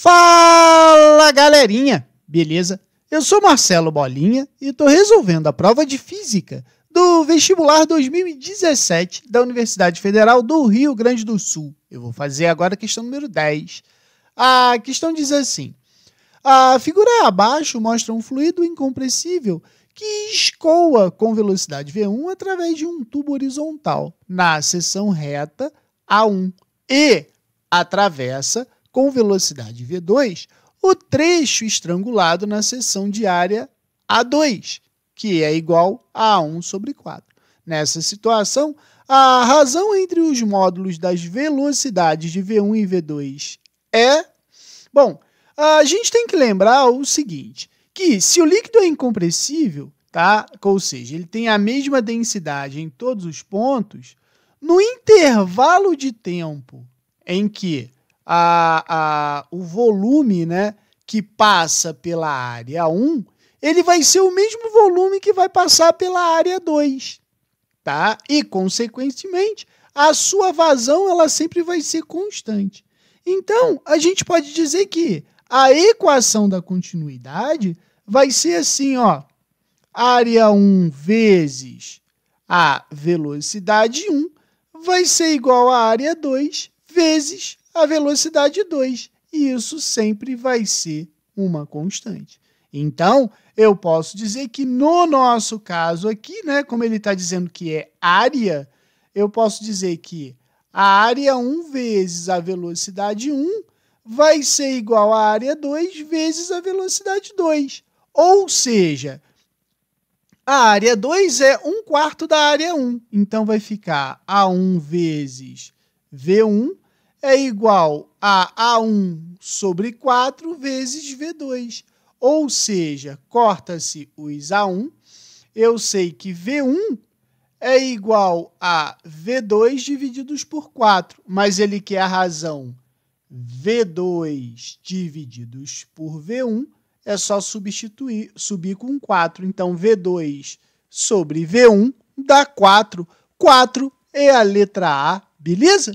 Fala galerinha, beleza? Eu sou Marcelo Bolinha e estou resolvendo a prova de física do vestibular 2017 da Universidade Federal do Rio Grande do Sul. Eu vou fazer agora a questão número 10. A questão diz assim: a figura abaixo mostra um fluido incompressível que escoa com velocidade v1 através de um tubo horizontal na seção reta A1 e atravessa com velocidade V2 o trecho estrangulado na seção de área A2, que é igual a 1 sobre 4. Nessa situação, a razão entre os módulos das velocidades de V1 e V2 é. Bom, a gente tem que lembrar o seguinte: que se o líquido é incompressível, tá? Ou seja, ele tem a mesma densidade em todos os pontos, no intervalo de tempo em que a, a, o volume né, que passa pela área 1, ele vai ser o mesmo volume que vai passar pela área 2. Tá? E, consequentemente, a sua vazão ela sempre vai ser constante. Então, a gente pode dizer que a equação da continuidade vai ser assim, ó. Área 1 vezes a velocidade 1 vai ser igual à área 2 vezes a velocidade 2. E isso sempre vai ser uma constante. Então, eu posso dizer que no nosso caso aqui, né, como ele está dizendo que é área, eu posso dizer que a área 1 vezes a velocidade 1 vai ser igual à área 2 vezes a velocidade 2. Ou seja, a área 2 é 1 quarto da área 1. Então vai ficar A1 vezes V1 é igual a A1 sobre 4 vezes V2. Ou seja, corta-se os A1. Eu sei que V1 é igual a V2 divididos por 4, mas ele quer a razão V2 divididos por V1, é só substituir, subir com 4. Então, V2 sobre V1 dá 4. 4 é a letra A, beleza?